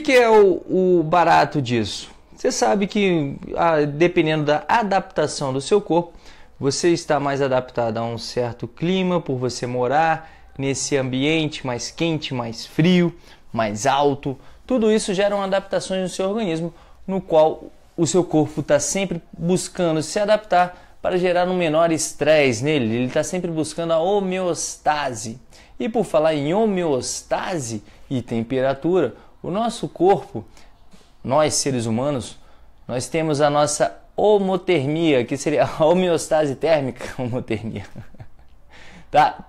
que, que é o, o barato disso? Você sabe que ah, dependendo da adaptação do seu corpo, você está mais adaptado a um certo clima por você morar nesse ambiente mais quente, mais frio, mais alto. Tudo isso uma adaptações no seu organismo, no qual o seu corpo está sempre buscando se adaptar para gerar um menor estresse nele. Ele está sempre buscando a homeostase. E por falar em homeostase e temperatura, o nosso corpo, nós seres humanos, nós temos a nossa homotermia, que seria a homeostase térmica, homotermia. tá?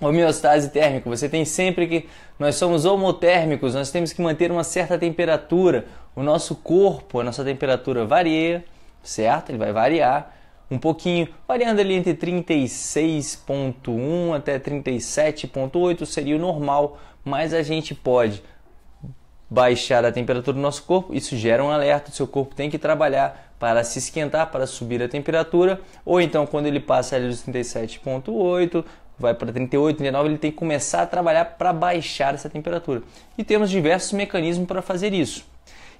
Homeostase térmica, você tem sempre que nós somos homotérmicos, nós temos que manter uma certa temperatura. O nosso corpo, a nossa temperatura varia, certo? Ele vai variar um pouquinho, variando ali entre 36.1 até 37.8 seria o normal, mas a gente pode baixar a temperatura do nosso corpo, isso gera um alerta, o seu corpo tem que trabalhar para se esquentar, para subir a temperatura, ou então quando ele passa ali dos 37.8, vai para 38, 39, ele tem que começar a trabalhar para baixar essa temperatura. E temos diversos mecanismos para fazer isso.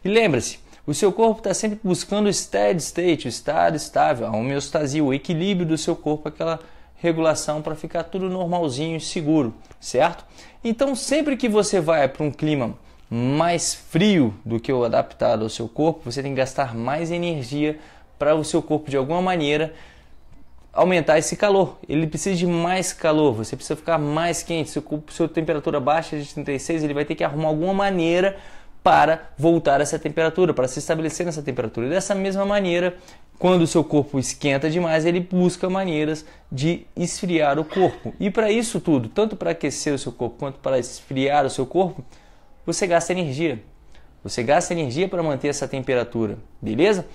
E lembre-se, o seu corpo está sempre buscando o steady state, o estado estável, a homeostasia, o equilíbrio do seu corpo, aquela regulação para ficar tudo normalzinho e seguro, certo? Então, sempre que você vai para um clima mais frio do que o adaptado ao seu corpo, você tem que gastar mais energia para o seu corpo de alguma maneira aumentar esse calor. Ele precisa de mais calor, você precisa ficar mais quente. Se o sua temperatura baixa de 36, ele vai ter que arrumar alguma maneira para voltar a essa temperatura, para se estabelecer nessa temperatura. E dessa mesma maneira, quando o seu corpo esquenta demais, ele busca maneiras de esfriar o corpo. E para isso tudo, tanto para aquecer o seu corpo quanto para esfriar o seu corpo, você gasta energia. Você gasta energia para manter essa temperatura, beleza?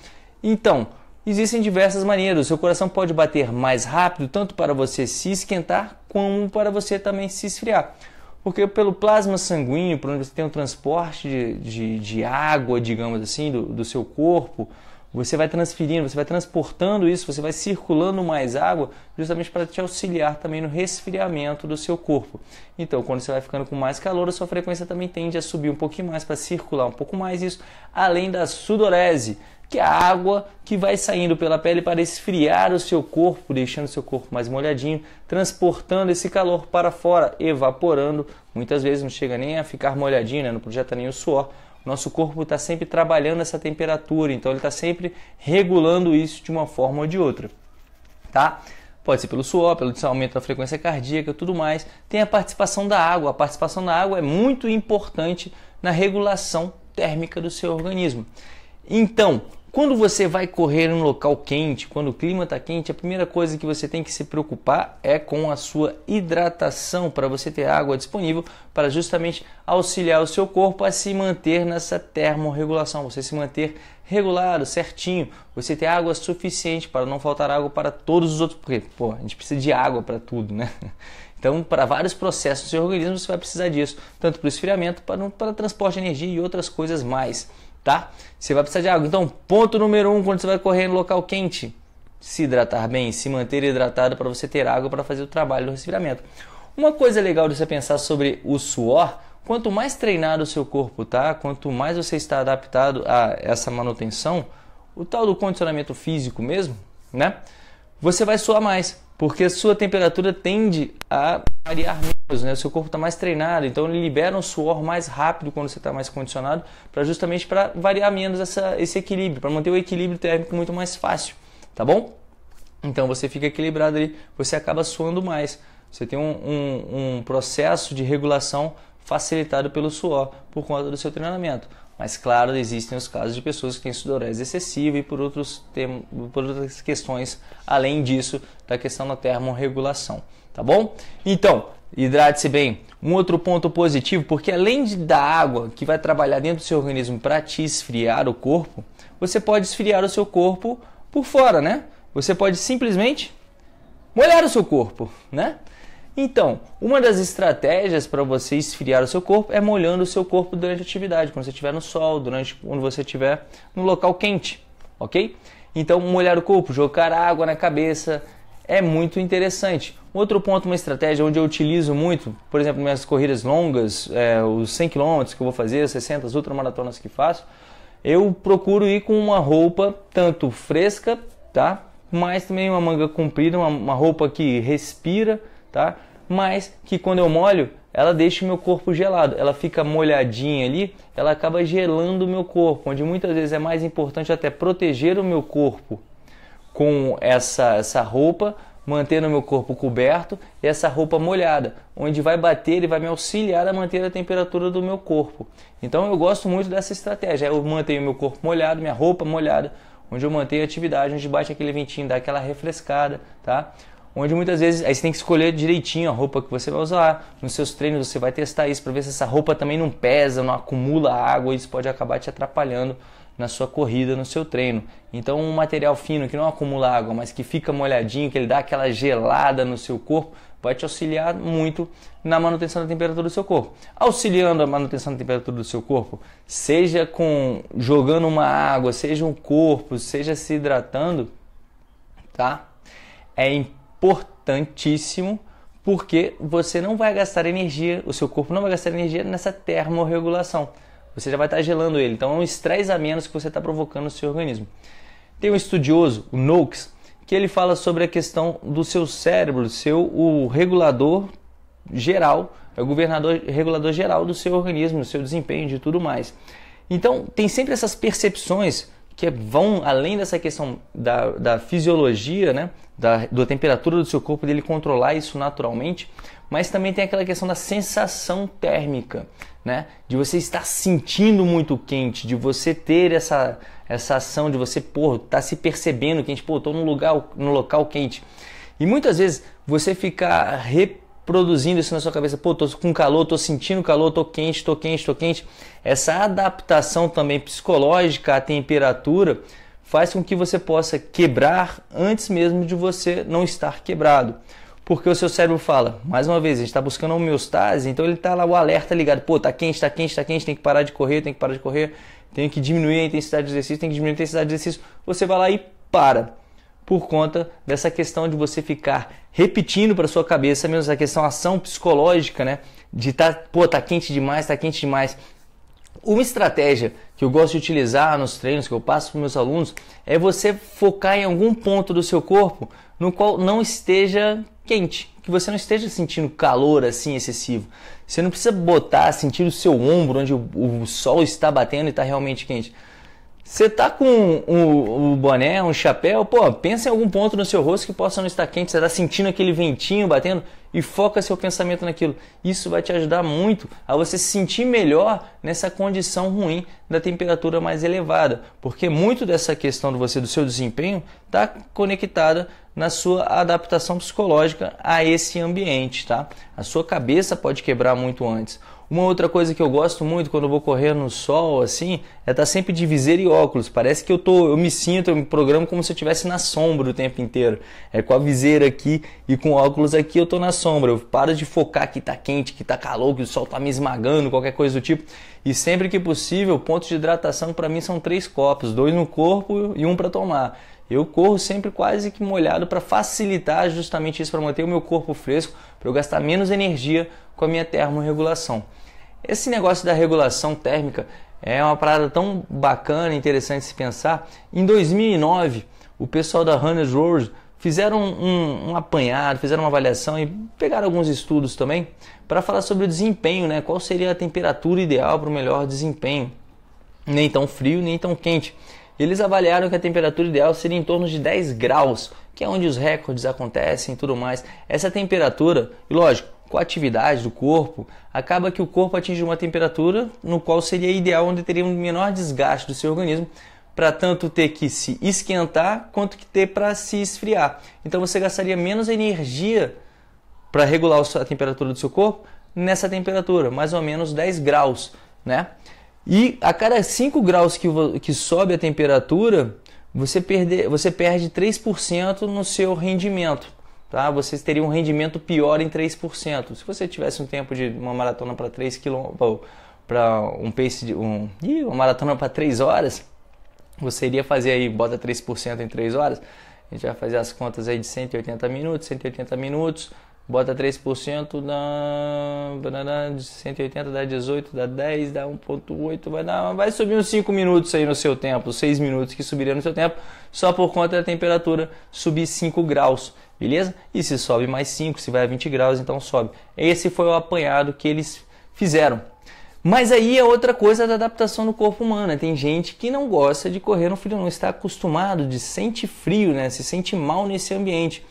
Então, existem diversas maneiras. O seu coração pode bater mais rápido, tanto para você se esquentar, como para você também se esfriar. Porque pelo plasma sanguíneo, por onde você tem o transporte de, de, de água, digamos assim, do, do seu corpo, você vai transferindo, você vai transportando isso, você vai circulando mais água, justamente para te auxiliar também no resfriamento do seu corpo. Então, quando você vai ficando com mais calor, a sua frequência também tende a subir um pouquinho mais para circular um pouco mais isso, além da sudorese, que é a água que vai saindo pela pele para esfriar o seu corpo, deixando o seu corpo mais molhadinho, transportando esse calor para fora, evaporando. Muitas vezes não chega nem a ficar molhadinho, né? não projeta nem o suor nosso corpo está sempre trabalhando essa temperatura, então ele está sempre regulando isso de uma forma ou de outra, tá? Pode ser pelo suor, pelo aumento da frequência cardíaca, tudo mais. Tem a participação da água. A participação da água é muito importante na regulação térmica do seu organismo. Então, quando você vai correr em um local quente, quando o clima está quente, a primeira coisa que você tem que se preocupar é com a sua hidratação, para você ter água disponível para justamente auxiliar o seu corpo a se manter nessa termorregulação, você se manter regulado, certinho, você ter água suficiente para não faltar água para todos os outros, porque pô, a gente precisa de água para tudo, né? Então, para vários processos do seu organismo, você vai precisar disso, tanto para o esfriamento, para, para transporte de energia e outras coisas mais tá? Você vai precisar de água. Então, ponto número um, quando você vai correr em local quente, se hidratar bem, se manter hidratado para você ter água para fazer o trabalho do resfriamento. Uma coisa legal de você pensar sobre o suor, quanto mais treinado o seu corpo tá, quanto mais você está adaptado a essa manutenção, o tal do condicionamento físico mesmo, né? Você vai suar mais porque a sua temperatura tende a variar menos, né? O seu corpo está mais treinado, então ele libera um suor mais rápido quando você está mais condicionado, para justamente para variar menos essa, esse equilíbrio, para manter o equilíbrio térmico muito mais fácil, tá bom? Então você fica equilibrado ali, você acaba suando mais. Você tem um, um, um processo de regulação facilitado pelo suor por conta do seu treinamento. Mas, claro, existem os casos de pessoas que têm sudorese excessiva e por, outros tem, por outras questões além disso, da questão da termorregulação, tá bom? Então, hidrate-se bem. Um outro ponto positivo, porque além de, da água que vai trabalhar dentro do seu organismo para te esfriar o corpo, você pode esfriar o seu corpo por fora, né? Você pode simplesmente molhar o seu corpo, né? Então, uma das estratégias para você esfriar o seu corpo é molhando o seu corpo durante a atividade, quando você estiver no sol, durante quando você estiver no local quente, ok? Então, molhar o corpo, jogar água na cabeça é muito interessante. Outro ponto, uma estratégia onde eu utilizo muito, por exemplo, minhas corridas longas, é, os 100 km que eu vou fazer, os 60, as ultramaratonas que faço, eu procuro ir com uma roupa tanto fresca, tá? Mas também uma manga comprida, uma, uma roupa que respira, tá? mas que quando eu molho, ela deixa o meu corpo gelado, ela fica molhadinha ali, ela acaba gelando o meu corpo, onde muitas vezes é mais importante até proteger o meu corpo com essa, essa roupa, mantendo o meu corpo coberto e essa roupa molhada, onde vai bater e vai me auxiliar a manter a temperatura do meu corpo. Então eu gosto muito dessa estratégia, eu mantenho meu corpo molhado, minha roupa molhada, onde eu mantenho a atividade, onde bate aquele ventinho, dá aquela refrescada, tá? onde muitas vezes aí você tem que escolher direitinho a roupa que você vai usar. Nos seus treinos você vai testar isso para ver se essa roupa também não pesa, não acumula água, e isso pode acabar te atrapalhando na sua corrida, no seu treino. Então, um material fino que não acumula água, mas que fica molhadinho, que ele dá aquela gelada no seu corpo, vai te auxiliar muito na manutenção da temperatura do seu corpo. Auxiliando a manutenção da temperatura do seu corpo, seja com jogando uma água, seja um corpo, seja se hidratando, tá? É importante importantíssimo porque você não vai gastar energia, o seu corpo não vai gastar energia nessa termorregulação. Você já vai estar gelando ele, então é um estresse a menos que você está provocando no seu organismo. Tem um estudioso, o Noakes, que ele fala sobre a questão do seu cérebro, seu o regulador geral, é o governador regulador geral do seu organismo, do seu desempenho, de tudo mais. Então tem sempre essas percepções que vão além dessa questão da, da fisiologia, né, da, da temperatura do seu corpo, dele controlar isso naturalmente, mas também tem aquela questão da sensação térmica, né, de você estar sentindo muito quente, de você ter essa, essa ação, de você, estar tá se percebendo quente, pô, tô num lugar, num local quente. E muitas vezes você ficar repetindo produzindo isso na sua cabeça. Pô, tô com calor, tô sentindo calor, tô quente, tô quente, tô quente. Essa adaptação também psicológica à temperatura faz com que você possa quebrar antes mesmo de você não estar quebrado. Porque o seu cérebro fala, mais uma vez, a gente está buscando homeostase, então ele está lá o alerta ligado, pô, tá quente, tá quente, tá quente, tem que parar de correr, tem que parar de correr, tem que diminuir a intensidade do exercício, tem que diminuir a intensidade do exercício. Você vai lá e para por conta dessa questão de você ficar repetindo para sua cabeça mesmo essa questão ação psicológica, né? De tá, pô, tá quente demais, tá quente demais. Uma estratégia que eu gosto de utilizar nos treinos que eu passo para meus alunos é você focar em algum ponto do seu corpo no qual não esteja quente, que você não esteja sentindo calor assim excessivo. Você não precisa botar, sentir o seu ombro onde o, o sol está batendo e está realmente quente. Você tá com o um, um, boné, um chapéu, pô, pensa em algum ponto no seu rosto que possa não estar quente, você tá sentindo aquele ventinho batendo e foca seu pensamento naquilo. Isso vai te ajudar muito a você se sentir melhor nessa condição ruim da temperatura mais elevada, porque muito dessa questão de você do seu desempenho está conectada na sua adaptação psicológica a esse ambiente, tá? A sua cabeça pode quebrar muito antes. Uma outra coisa que eu gosto muito quando eu vou correr no sol, assim, é estar tá sempre de viseira e óculos. Parece que eu tô, eu me sinto, eu me programo como se eu estivesse na sombra o tempo inteiro. É com a viseira aqui e com óculos aqui eu tô na sombra. Eu paro de focar que tá quente, que tá calor, que o sol tá me esmagando, qualquer coisa do tipo. E sempre que possível, pontos de hidratação para mim são três copos, dois no corpo e um para tomar. Eu corro sempre quase que molhado para facilitar justamente isso, para manter o meu corpo fresco, para eu gastar menos energia com a minha termorregulação. Esse negócio da regulação térmica é uma parada tão bacana, interessante se pensar. Em 2009, o pessoal da Hunters Road fizeram um, um, apanhado, fizeram uma avaliação e pegaram alguns estudos também para falar sobre o desempenho, né? Qual seria a temperatura ideal para o melhor desempenho? Nem tão frio, nem tão quente. Eles avaliaram que a temperatura ideal seria em torno de 10 graus, que é onde os recordes acontecem e tudo mais. Essa temperatura, e lógico, com a atividade do corpo, acaba que o corpo atinge uma temperatura no qual seria ideal, onde teria um menor desgaste do seu organismo, para tanto ter que se esquentar quanto que ter para se esfriar. Então você gastaria menos energia para regular a temperatura do seu corpo nessa temperatura, mais ou menos 10 graus, né? E a cada 5 graus que, que sobe a temperatura, você, perde você perde 3% no seu rendimento tá? vocês teriam um rendimento pior em 3%. Se você tivesse um tempo de uma maratona para 3 km, para um pace de um, ih, uma maratona para 3 horas, você iria fazer aí, bota 3% em 3 horas, a gente vai fazer as contas aí de 180 minutos, 180 minutos, bota 3% na de 180 dá 18, dá 10, dá 1.8, vai dar, vai subir uns 5 minutos aí no seu tempo, 6 minutos que subiria no seu tempo, só por conta da temperatura subir 5 graus beleza? E se sobe mais 5, se vai a 20 graus, então sobe. Esse foi o apanhado que eles fizeram. Mas aí é outra coisa da adaptação do corpo humano. Né? Tem gente que não gosta de correr no frio, não está acostumado, de sente frio, né? se sente mal nesse ambiente.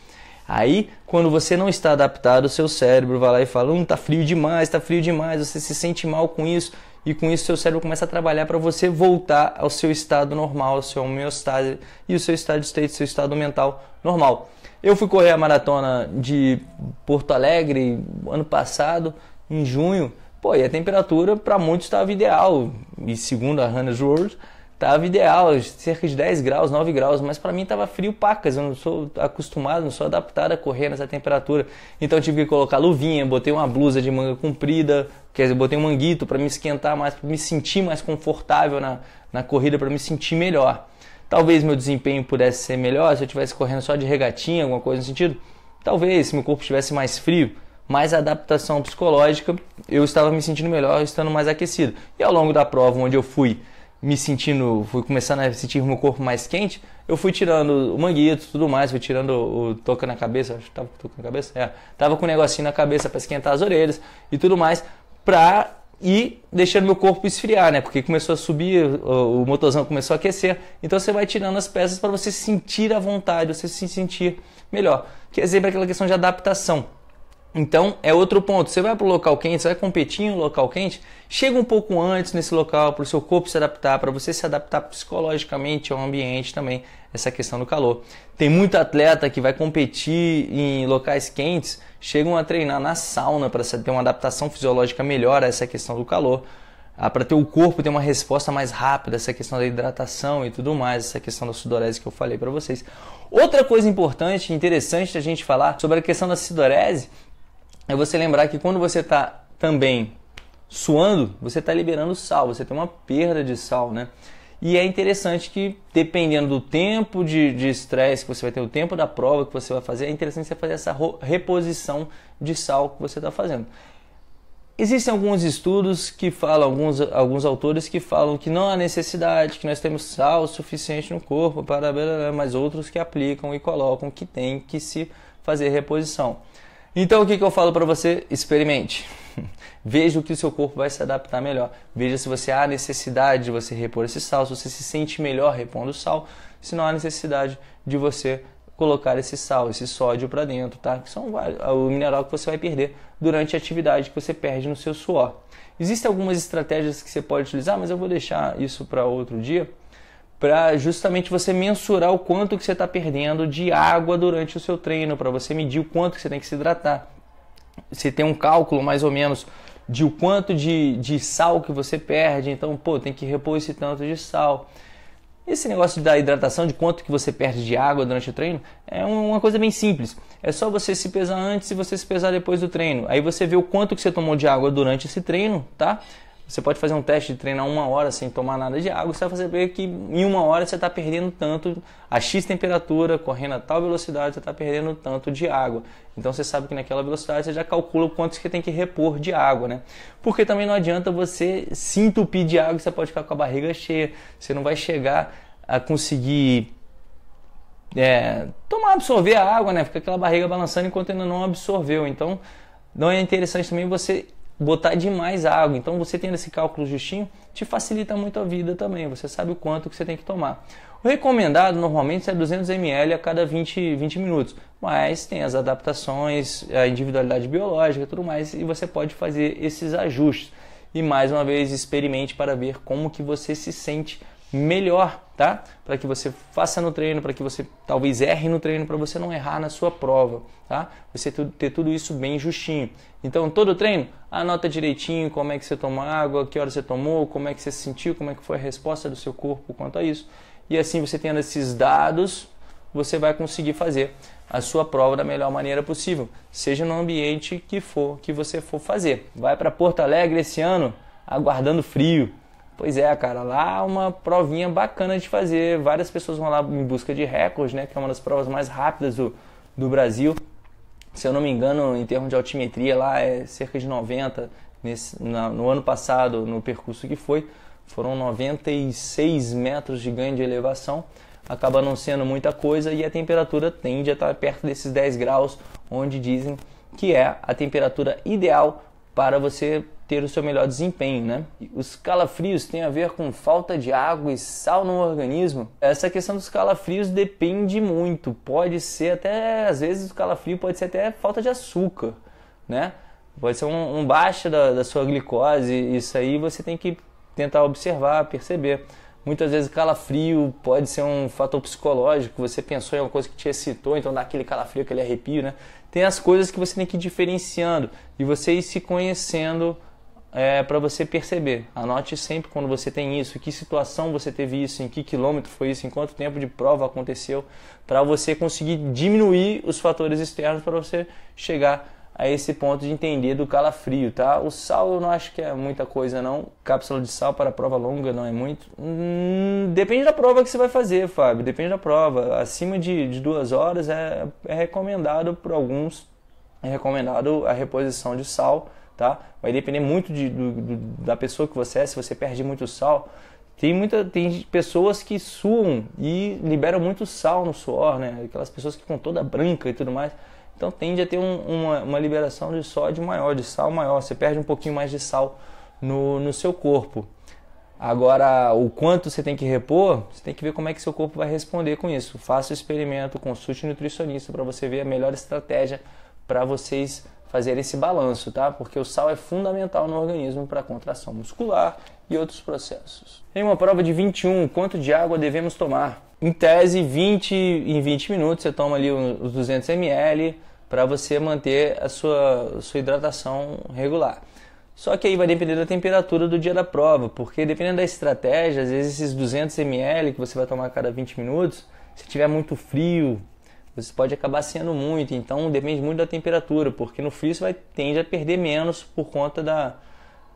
Aí, quando você não está adaptado, o seu cérebro vai lá e fala: "Hum, tá frio demais, tá frio demais". Você se sente mal com isso e com isso seu cérebro começa a trabalhar para você voltar ao seu estado normal, ao seu homeostase e o seu estado de state, seu estado mental normal. Eu fui correr a maratona de Porto Alegre ano passado, em junho. Pô, e a temperatura para muitos estava ideal. E segundo a Hannah's World, estava ideal, cerca de 10 graus, 9 graus, mas para mim estava frio pacas, eu não sou acostumado, não sou adaptado a correr nessa temperatura. Então tive que colocar luvinha, botei uma blusa de manga comprida, quer dizer, botei um manguito para me esquentar mais, para me sentir mais confortável na, na corrida, para me sentir melhor. Talvez meu desempenho pudesse ser melhor se eu estivesse correndo só de regatinha, alguma coisa no sentido. Talvez se meu corpo estivesse mais frio, mais adaptação psicológica, eu estava me sentindo melhor, estando mais aquecido. E ao longo da prova, onde eu fui me sentindo, fui começando a sentir meu corpo mais quente, eu fui tirando o manguito, tudo mais, fui tirando o, toca na cabeça, acho que tava com toca na cabeça, é, tava com um negocinho na cabeça para esquentar as orelhas e tudo mais, para e deixando meu corpo esfriar, né? Porque começou a subir, o motorzão começou a aquecer. Então você vai tirando as peças para você sentir à vontade, você se sentir melhor. Que é sempre aquela questão de adaptação. Então é outro ponto. Você vai para o local quente, você vai competir em um local quente, chega um pouco antes nesse local para o seu corpo se adaptar, para você se adaptar psicologicamente ao ambiente também, essa questão do calor. Tem muito atleta que vai competir em locais quentes, chegam a treinar na sauna para ter uma adaptação fisiológica melhor a essa questão do calor, ah, para ter o corpo ter uma resposta mais rápida, essa questão da hidratação e tudo mais, essa questão da sudorese que eu falei para vocês. Outra coisa importante, interessante da gente falar sobre a questão da sudorese é você lembrar que quando você está também suando, você está liberando sal, você tem uma perda de sal, né? E é interessante que, dependendo do tempo de estresse que você vai ter, o tempo da prova que você vai fazer, é interessante você fazer essa reposição de sal que você está fazendo. Existem alguns estudos que falam, alguns, alguns autores que falam que não há necessidade, que nós temos sal suficiente no corpo, para mas outros que aplicam e colocam que tem que se fazer reposição. Então o que, que eu falo para você? Experimente. Veja o que o seu corpo vai se adaptar melhor. Veja se você há necessidade de você repor esse sal, se você se sente melhor repondo o sal, se não há necessidade de você colocar esse sal, esse sódio para dentro, tá? Que são é o mineral que você vai perder durante a atividade que você perde no seu suor. Existem algumas estratégias que você pode utilizar, mas eu vou deixar isso para outro dia para justamente você mensurar o quanto que você está perdendo de água durante o seu treino, para você medir o quanto que você tem que se hidratar. Você tem um cálculo mais ou menos de o quanto de, de sal que você perde, então, pô, tem que repor esse tanto de sal. Esse negócio da hidratação, de quanto que você perde de água durante o treino, é uma coisa bem simples. É só você se pesar antes e você se pesar depois do treino. Aí você vê o quanto que você tomou de água durante esse treino, tá? Você pode fazer um teste de treinar uma hora sem tomar nada de água, você vai perceber que em uma hora você está perdendo tanto a X temperatura, correndo a tal velocidade, você está perdendo tanto de água. Então você sabe que naquela velocidade você já calcula o quanto você tem que repor de água, né? Porque também não adianta você se entupir de água, você pode ficar com a barriga cheia, você não vai chegar a conseguir é, tomar, absorver a água, né? Fica aquela barriga balançando enquanto ainda não absorveu. Então, não é interessante também você botar demais água. Então você tendo esse cálculo justinho, te facilita muito a vida também. Você sabe o quanto que você tem que tomar. O recomendado normalmente é 200 ml a cada 20, 20 minutos, mas tem as adaptações, a individualidade biológica e tudo mais, e você pode fazer esses ajustes. E mais uma vez, experimente para ver como que você se sente melhor, tá? Para que você faça no treino, para que você talvez erre no treino, para você não errar na sua prova, tá? Você ter tudo isso bem justinho. Então, todo treino, anota direitinho como é que você tomou água, que hora você tomou, como é que você se sentiu, como é que foi a resposta do seu corpo quanto a isso. E assim você tendo esses dados, você vai conseguir fazer a sua prova da melhor maneira possível, seja no ambiente que for que você for fazer. Vai para Porto Alegre esse ano aguardando frio. Pois é, cara, lá uma provinha bacana de fazer. Várias pessoas vão lá em busca de recordes, né? Que é uma das provas mais rápidas do, do Brasil. Se eu não me engano, em termos de altimetria, lá é cerca de 90. Nesse, na, no ano passado, no percurso que foi, foram 96 metros de ganho de elevação. Acaba não sendo muita coisa e a temperatura tende a estar perto desses 10 graus, onde dizem que é a temperatura ideal para você ter o seu melhor desempenho, né? Os calafrios têm a ver com falta de água e sal no organismo. Essa questão dos calafrios depende muito, pode ser até às vezes o calafrio pode ser até falta de açúcar, né? Pode ser um, um baixo da, da sua glicose, isso aí você tem que tentar observar, perceber. Muitas vezes calafrio pode ser um fator psicológico, você pensou em alguma coisa que te excitou, então dá aquele calafrio, aquele arrepio, né? Tem as coisas que você tem que ir diferenciando e você ir se conhecendo é, para você perceber. Anote sempre quando você tem isso, que situação você teve isso, em que quilômetro foi isso, em quanto tempo de prova aconteceu, para você conseguir diminuir os fatores externos para você chegar a esse ponto de entender do calafrio, tá? O sal eu não acho que é muita coisa não. Cápsula de sal para prova longa não é muito. Hum, depende da prova que você vai fazer, Fábio. Depende da prova. Acima de, de duas horas é, é recomendado por alguns, é recomendado a reposição de sal tá? Vai depender muito de, do, do, da pessoa que você é, se você perde muito sal. Tem, muita, tem pessoas que suam e liberam muito sal no suor, né? Aquelas pessoas que ficam toda branca e tudo mais. Então tende a ter um, uma, uma, liberação de sódio maior, de sal maior. Você perde um pouquinho mais de sal no, no seu corpo. Agora, o quanto você tem que repor, você tem que ver como é que seu corpo vai responder com isso. Faça o experimento, consulte nutricionista para você ver a melhor estratégia para vocês fazer esse balanço, tá? Porque o sal é fundamental no organismo para contração muscular e outros processos. Em uma prova de 21, quanto de água devemos tomar? Em tese, 20 em 20 minutos você toma ali os 200 ml para você manter a sua, sua hidratação regular. Só que aí vai depender da temperatura do dia da prova, porque dependendo da estratégia, às vezes esses 200 ml que você vai tomar a cada 20 minutos, se tiver muito frio, você pode acabar sendo muito. Então depende muito da temperatura, porque no frio você vai, tende a perder menos por conta da,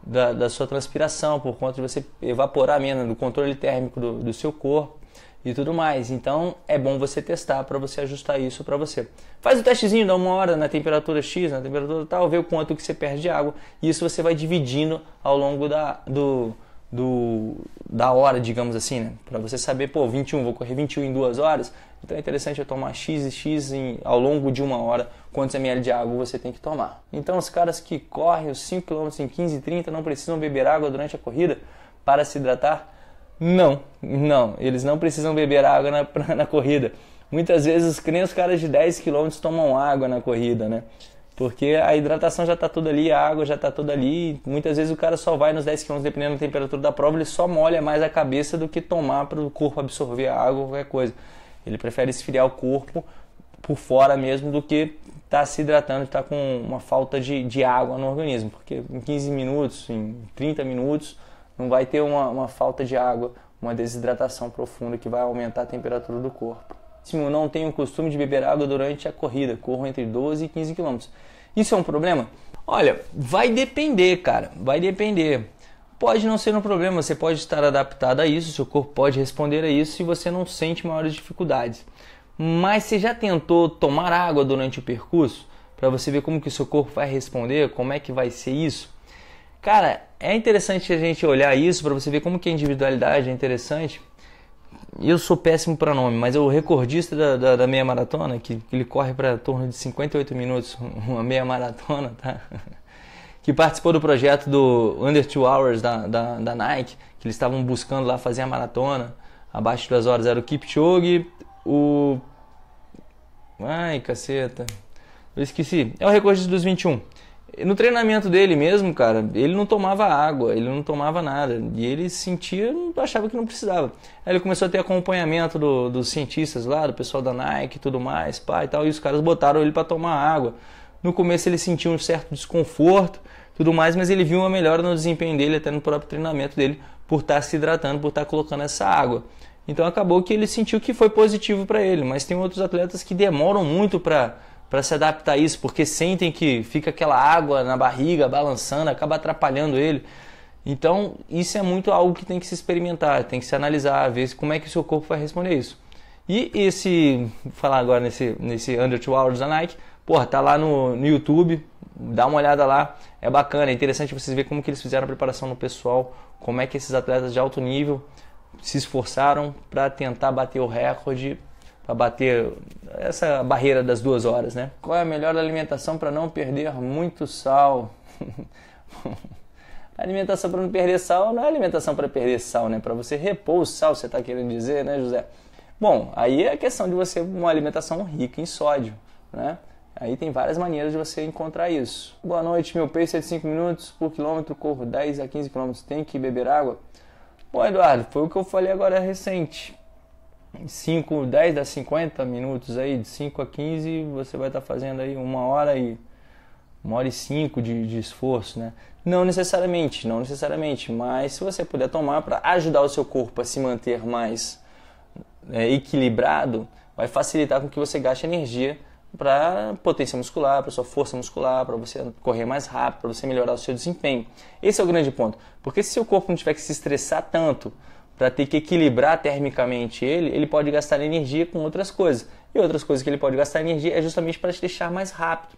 da, da sua transpiração, por conta de você evaporar menos, do controle térmico do, do seu corpo e tudo mais. Então é bom você testar para você ajustar isso para você. Faz o testezinho, dá uma hora na temperatura X, na temperatura tal, vê o quanto que você perde de água e isso você vai dividindo ao longo da, do, do da hora, digamos assim, né? Para você saber, pô, 21, vou correr 21 em duas horas. Então é interessante eu tomar x e x em, ao longo de uma hora, quantos ml de água você tem que tomar. Então os caras que correm os 5 km em 15 e 30 não precisam beber água durante a corrida para se hidratar? Não, não, eles não precisam beber água na, na corrida. Muitas vezes, nem os caras de 10 km tomam água na corrida, né? Porque a hidratação já está toda ali, a água já está toda ali. Muitas vezes o cara só vai nos 10 km, dependendo da temperatura da prova, ele só molha mais a cabeça do que tomar para o corpo absorver a água ou qualquer coisa. Ele prefere esfriar o corpo por fora mesmo do que estar tá se hidratando, estar tá com uma falta de, de água no organismo. Porque em 15 minutos, em 30 minutos, não vai ter uma, uma falta de água, uma desidratação profunda que vai aumentar a temperatura do corpo. Se eu não tenho o costume de beber água durante a corrida, corro entre 12 e 15 km. Isso é um problema? Olha, vai depender, cara, vai depender. Pode não ser um problema, você pode estar adaptado a isso, seu corpo pode responder a isso e você não sente maiores dificuldades. Mas você já tentou tomar água durante o percurso para você ver como que o seu corpo vai responder, como é que vai ser isso? Cara, é interessante a gente olhar isso para você ver como que a individualidade é interessante eu sou péssimo para nome, mas o recordista da, da, da meia maratona, que, que ele corre para torno de 58 minutos, uma meia maratona, tá? que participou do projeto do Under Two Hours da, da, da Nike, que eles estavam buscando lá fazer a maratona abaixo de duas horas, era o Kipchoge, o. Ai, caceta. Eu esqueci. É o recordista dos 21. No treinamento dele mesmo, cara, ele não tomava água, ele não tomava nada. E ele sentia, achava que não precisava. Aí ele começou a ter acompanhamento do, dos cientistas lá, do pessoal da Nike e tudo mais, pai, e tal. E os caras botaram ele para tomar água. No começo ele sentia um certo desconforto, tudo mais, mas ele viu uma melhora no desempenho dele, até no próprio treinamento dele, por estar tá se hidratando, por estar tá colocando essa água. Então acabou que ele sentiu que foi positivo para ele. Mas tem outros atletas que demoram muito para para se adaptar a isso, porque sentem que fica aquela água na barriga balançando, acaba atrapalhando ele. Então, isso é muito algo que tem que se experimentar, tem que se analisar, ver como é que o seu corpo vai responder isso. E esse, falar agora nesse, nesse Under Two Hours da Nike, porra, tá lá no, no YouTube, dá uma olhada lá, é bacana, é interessante vocês ver como que eles fizeram a preparação no pessoal, como é que esses atletas de alto nível se esforçaram para tentar bater o recorde para bater essa barreira das duas horas, né? Qual é a melhor alimentação para não perder muito sal? a alimentação para não perder sal não é alimentação para perder sal, né? Para você repor o sal, você está querendo dizer, né, José? Bom, aí é a questão de você uma alimentação rica em sódio, né? Aí tem várias maneiras de você encontrar isso. Boa noite, meu pace é de 5 minutos por quilômetro, corro 10 a 15 quilômetros, tem que beber água? Bom, Eduardo, foi o que eu falei agora recente. 5, 10 a 50 minutos aí, de 5 a 15, você vai estar tá fazendo aí uma hora e uma hora e cinco de, de esforço, né? Não necessariamente, não necessariamente, mas se você puder tomar para ajudar o seu corpo a se manter mais é, equilibrado, vai facilitar com que você gaste energia para potência muscular, para sua força muscular, para você correr mais rápido, para você melhorar o seu desempenho. Esse é o grande ponto, porque se seu corpo não tiver que se estressar tanto para ter que equilibrar termicamente ele, ele pode gastar energia com outras coisas. E outras coisas que ele pode gastar energia é justamente para te deixar mais rápido.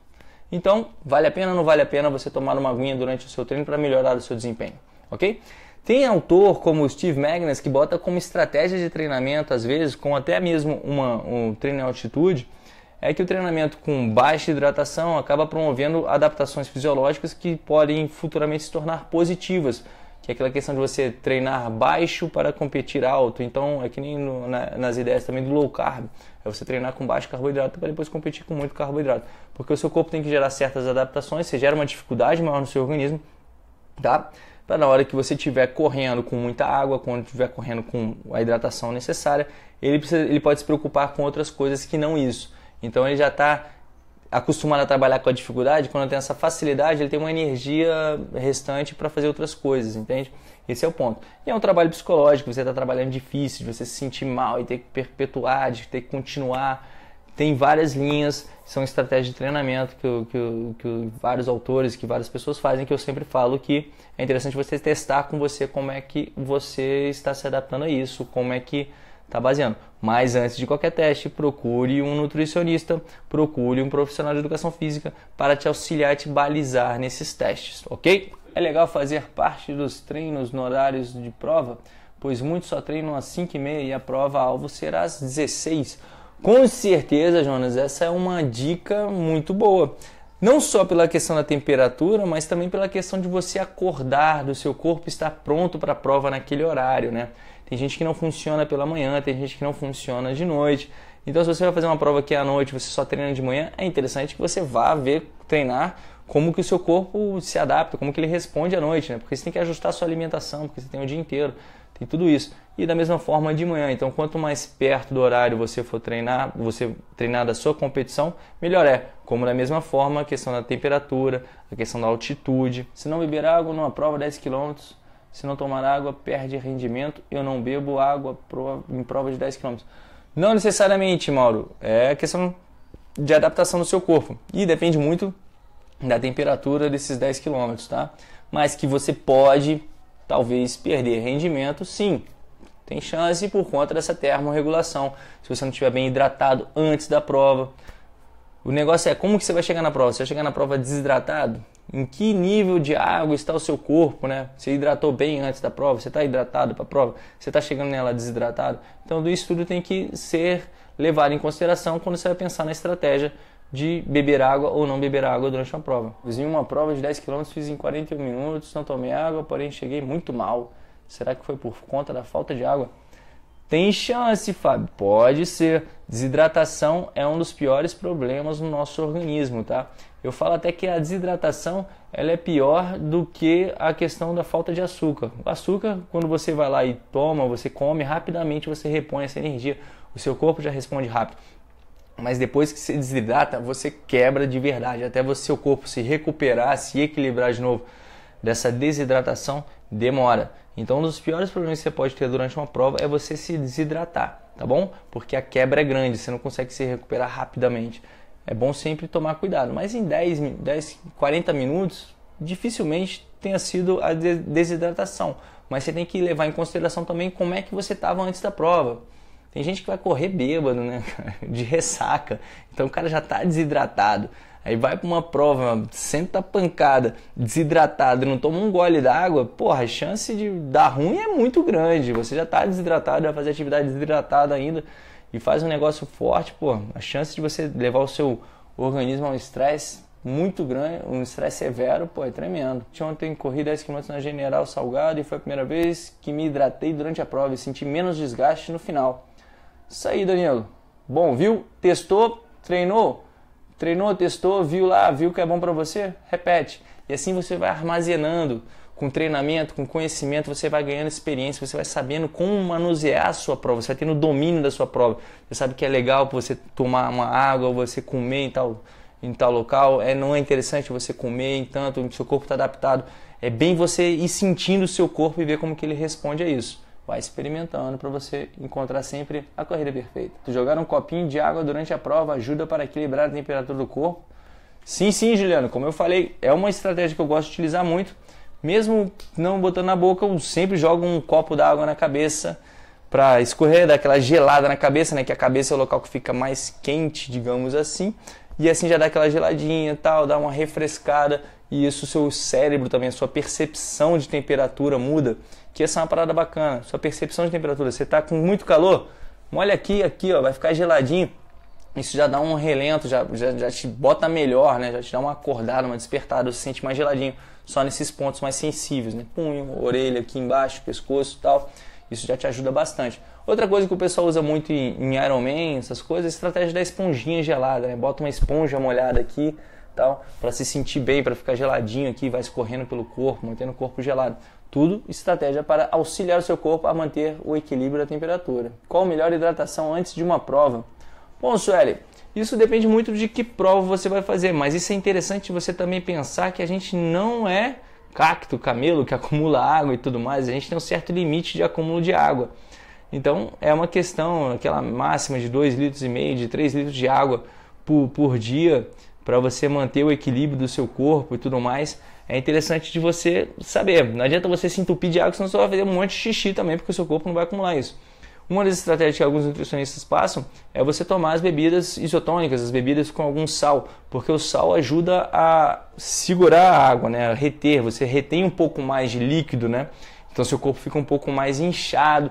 Então, vale a pena ou não vale a pena você tomar uma aguinha durante o seu treino para melhorar o seu desempenho, ok? Tem autor como Steve Magnus que bota como estratégia de treinamento, às vezes, com até mesmo uma, um treino em altitude, é que o treinamento com baixa hidratação acaba promovendo adaptações fisiológicas que podem futuramente se tornar positivas que é aquela questão de você treinar baixo para competir alto. Então, é que nem no, na, nas ideias também do low carb, é você treinar com baixo carboidrato para depois competir com muito carboidrato, porque o seu corpo tem que gerar certas adaptações, você gera uma dificuldade maior no seu organismo, tá? Para na hora que você estiver correndo com muita água, quando estiver correndo com a hidratação necessária, ele, precisa, ele pode se preocupar com outras coisas que não isso. Então, ele já está acostumado a trabalhar com a dificuldade, quando tem essa facilidade, ele tem uma energia restante para fazer outras coisas, entende? Esse é o ponto. E é um trabalho psicológico, você está trabalhando difícil, de você se sentir mal e ter que perpetuar, de ter que continuar. Tem várias linhas, são estratégias de treinamento que, que, que vários autores, que várias pessoas fazem, que eu sempre falo que é interessante você testar com você como é que você está se adaptando a isso, como é que está baseando. Mas antes de qualquer teste, procure um nutricionista, procure um profissional de educação física para te auxiliar e te balizar nesses testes, ok? É legal fazer parte dos treinos no horários de prova, pois muitos só treinam às 5h30 e a prova alvo será às 16 Com certeza, Jonas, essa é uma dica muito boa não só pela questão da temperatura, mas também pela questão de você acordar, do seu corpo estar pronto para a prova naquele horário, né? Tem gente que não funciona pela manhã, tem gente que não funciona de noite. Então, se você vai fazer uma prova aqui à noite, você só treina de manhã, é interessante que você vá ver treinar como que o seu corpo se adapta, como que ele responde à noite, né? Porque você tem que ajustar a sua alimentação, porque você tem o dia inteiro, tem tudo isso. E da mesma forma de manhã. Então, quanto mais perto do horário você for treinar, você treinar da sua competição, melhor é. Como da mesma forma, a questão da temperatura, a questão da altitude. Se não beber água numa prova 10 quilômetros se não tomar água, perde rendimento. Eu não bebo água em prova de 10 km. Não necessariamente, Mauro. É questão de adaptação do seu corpo. E depende muito da temperatura desses 10 km, tá? Mas que você pode, talvez, perder rendimento, sim. Tem chance por conta dessa termorregulação. Se você não estiver bem hidratado antes da prova. O negócio é como que você vai chegar na prova? Você vai chegar na prova desidratado? em que nível de água está o seu corpo, né? Você hidratou bem antes da prova, você está hidratado para a prova, você está chegando nela desidratado. Então, isso tudo tem que ser levado em consideração quando você vai pensar na estratégia de beber água ou não beber água durante uma prova. Fiz uma prova de 10 km, fiz em 41 minutos, não tomei água, porém cheguei muito mal. Será que foi por conta da falta de água? Tem chance, Fábio. Pode ser. Desidratação é um dos piores problemas no nosso organismo, tá? Eu falo até que a desidratação ela é pior do que a questão da falta de açúcar. O açúcar, quando você vai lá e toma, você come, rapidamente você repõe essa energia. O seu corpo já responde rápido. Mas depois que se desidrata, você quebra de verdade, até o seu corpo se recuperar, se equilibrar de novo dessa desidratação demora. Então, um dos piores problemas que você pode ter durante uma prova é você se desidratar, tá bom? Porque a quebra é grande, você não consegue se recuperar rapidamente. É bom sempre tomar cuidado, mas em 10, 10 40 minutos, dificilmente tenha sido a desidratação. Mas você tem que levar em consideração também como é que você estava antes da prova. Tem gente que vai correr bêbado, né? De ressaca. Então o cara já está desidratado. Aí vai para uma prova, senta pancada, desidratado, não toma um gole d'água, porra, a chance de dar ruim é muito grande. Você já está desidratado, vai fazer atividade desidratada ainda e faz um negócio forte, pô, a chance de você levar o seu organismo a um estresse muito grande, um estresse severo, pô, é tremendo. Ontem corri 10 km na General Salgado e foi a primeira vez que me hidratei durante a prova e senti menos desgaste no final. Isso aí, Danilo. Bom, viu? Testou, treinou, treinou, testou, viu lá, viu que é bom para você? Repete. E assim você vai armazenando com treinamento, com conhecimento, você vai ganhando experiência, você vai sabendo como manusear a sua prova, você vai tendo domínio da sua prova. Você sabe que é legal você tomar uma água, você comer em tal, em tal local, é, não é interessante você comer em tanto, o seu corpo está adaptado. É bem você ir sentindo o seu corpo e ver como que ele responde a isso. Vai experimentando para você encontrar sempre a corrida perfeita. Tu jogar um copinho de água durante a prova ajuda para equilibrar a temperatura do corpo. Sim, sim, Juliano, como eu falei, é uma estratégia que eu gosto de utilizar muito mesmo não botando na boca, eu sempre jogo um copo d'água na cabeça para escorrer, dar aquela gelada na cabeça, né? Que a cabeça é o local que fica mais quente, digamos assim. E assim já dá aquela geladinha tal, dá uma refrescada. E isso seu cérebro também, a sua percepção de temperatura muda. Que essa é uma parada bacana. Sua percepção de temperatura. Você tá com muito calor, molha aqui, aqui, ó, vai ficar geladinho. Isso já dá um relento, já, já, já te bota melhor, né? Já te dá uma acordada, uma despertada, você se sente mais geladinho só nesses pontos mais sensíveis, né? Punho, orelha, aqui embaixo, pescoço, tal. Isso já te ajuda bastante. Outra coisa que o pessoal usa muito em, Iron Man, essas coisas, é a estratégia da esponjinha gelada, né? Bota uma esponja molhada aqui, tal, para se sentir bem, para ficar geladinho aqui, vai escorrendo pelo corpo, mantendo o corpo gelado. Tudo estratégia para auxiliar o seu corpo a manter o equilíbrio da temperatura. Qual a melhor hidratação antes de uma prova? Bom, Sueli, isso depende muito de que prova você vai fazer, mas isso é interessante você também pensar que a gente não é cacto, camelo que acumula água e tudo mais, a gente tem um certo limite de acúmulo de água. Então é uma questão, aquela máxima de 2,5 litros, e meio, de 3 litros de água por, por dia, para você manter o equilíbrio do seu corpo e tudo mais, é interessante de você saber. Não adianta você se entupir de água, senão você vai fazer um monte de xixi também, porque o seu corpo não vai acumular isso. Uma das estratégias que alguns nutricionistas passam é você tomar as bebidas isotônicas, as bebidas com algum sal, porque o sal ajuda a segurar a água, né? a reter, você retém um pouco mais de líquido, né? então seu corpo fica um pouco mais inchado.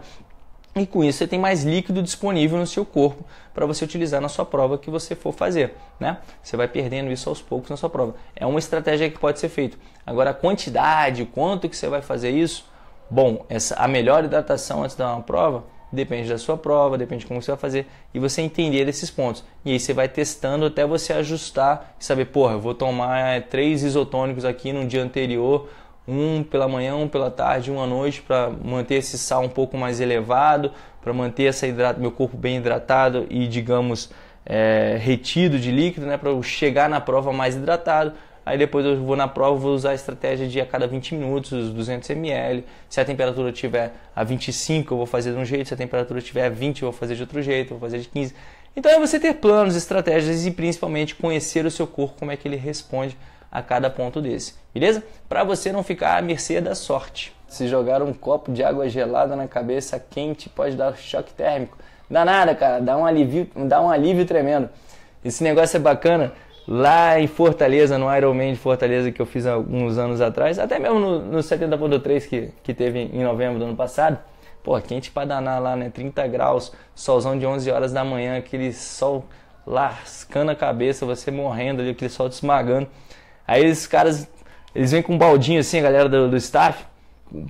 E com isso você tem mais líquido disponível no seu corpo para você utilizar na sua prova que você for fazer, né? Você vai perdendo isso aos poucos na sua prova. É uma estratégia que pode ser feita. Agora a quantidade, quanto que você vai fazer isso? Bom, essa a melhor hidratação antes da prova depende da sua prova, depende de como você vai fazer, e você entender esses pontos. E aí você vai testando até você ajustar e saber, porra, eu vou tomar é, três isotônicos aqui no dia anterior, um pela manhã, um pela tarde, um à noite, para manter esse sal um pouco mais elevado, para manter essa hidrata, meu corpo bem hidratado e, digamos, é, retido de líquido, né, para eu chegar na prova mais hidratado. Aí depois eu vou na prova, vou usar a estratégia de a cada 20 minutos, 200 ml. Se a temperatura estiver a 25, eu vou fazer de um jeito. Se a temperatura estiver a 20, eu vou fazer de outro jeito. Vou fazer de 15. Então é você ter planos, estratégias e principalmente conhecer o seu corpo, como é que ele responde a cada ponto desse, beleza? Para você não ficar à mercê da sorte. Se jogar um copo de água gelada na cabeça quente pode dar choque térmico. Dá nada, cara, dá um alívio, dá um alívio tremendo. Esse negócio é bacana lá em Fortaleza, no Ironman de Fortaleza que eu fiz alguns anos atrás, até mesmo no, no 70.3 que, que teve em novembro do ano passado. Pô, quente pra danar lá, né? 30 graus, solzão de 11 horas da manhã, aquele sol lascando a cabeça, você morrendo ali, aquele sol te esmagando. Aí os caras, eles vêm com um baldinho assim, a galera do, do staff,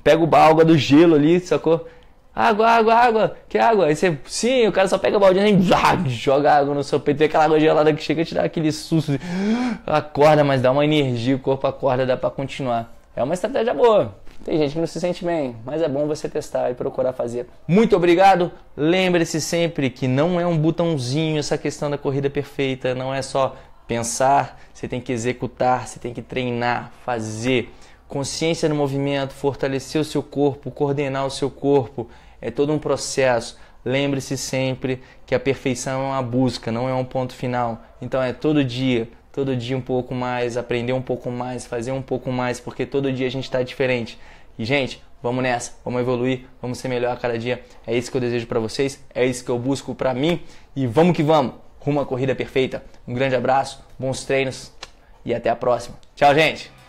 pega o balga do gelo ali, sacou? água, água, água, que água? Aí você, sim, o cara só pega a baldinha assim, e joga água no seu peito. E aquela água gelada que chega a te dar aquele susto. De... Acorda, mas dá uma energia, o corpo acorda, dá pra continuar. É uma estratégia boa. Tem gente que não se sente bem, mas é bom você testar e procurar fazer. Muito obrigado. Lembre-se sempre que não é um botãozinho essa questão da corrida perfeita, não é só pensar, você tem que executar, você tem que treinar, fazer. Consciência no movimento, fortalecer o seu corpo, coordenar o seu corpo, é todo um processo. Lembre-se sempre que a perfeição é uma busca, não é um ponto final. Então é todo dia, todo dia um pouco mais, aprender um pouco mais, fazer um pouco mais, porque todo dia a gente está diferente. E gente, vamos nessa, vamos evoluir, vamos ser melhor a cada dia. É isso que eu desejo para vocês, é isso que eu busco para mim e vamos que vamos, rumo à corrida perfeita. Um grande abraço, bons treinos e até a próxima. Tchau, gente.